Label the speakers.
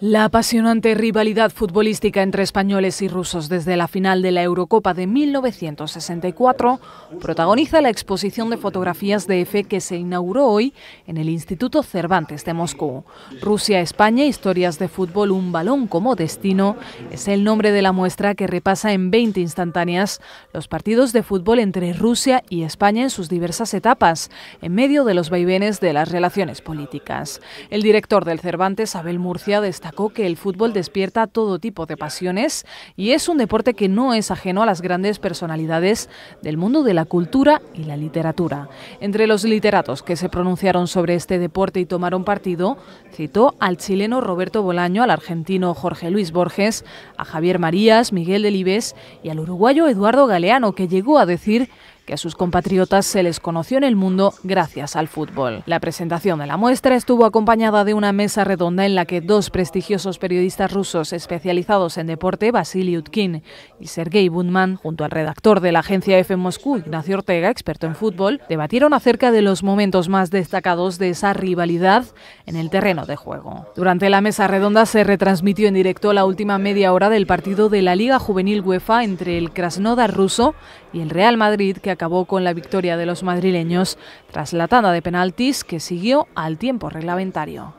Speaker 1: La apasionante rivalidad futbolística entre españoles y rusos desde la final de la Eurocopa de 1964 protagoniza la exposición de fotografías de EFE que se inauguró hoy en el Instituto Cervantes de Moscú. Rusia-España, historias de fútbol, un balón como destino, es el nombre de la muestra que repasa en 20 instantáneas los partidos de fútbol entre Rusia y España en sus diversas etapas, en medio de los vaivenes de las relaciones políticas. El director del Cervantes, Abel Murcia, destaca que el fútbol despierta todo tipo de pasiones y es un deporte que no es ajeno a las grandes personalidades del mundo de la cultura y la literatura. Entre los literatos que se pronunciaron sobre este deporte y tomaron partido, citó al chileno Roberto Bolaño, al argentino Jorge Luis Borges, a Javier Marías, Miguel Delibes y al uruguayo Eduardo Galeano, que llegó a decir que a sus compatriotas se les conoció en el mundo gracias al fútbol. La presentación de la muestra estuvo acompañada de una mesa redonda en la que dos prestigiosos periodistas rusos especializados en deporte, Vasily Utkin y Sergei Bundman, junto al redactor de la agencia F Moscú, Ignacio Ortega, experto en fútbol, debatieron acerca de los momentos más destacados de esa rivalidad en el terreno de juego. Durante la mesa redonda se retransmitió en directo la última media hora del partido de la Liga Juvenil UEFA entre el Krasnodar ruso y el Real Madrid que acabó con la victoria de los madrileños tras la tanda de penaltis que siguió al tiempo reglamentario.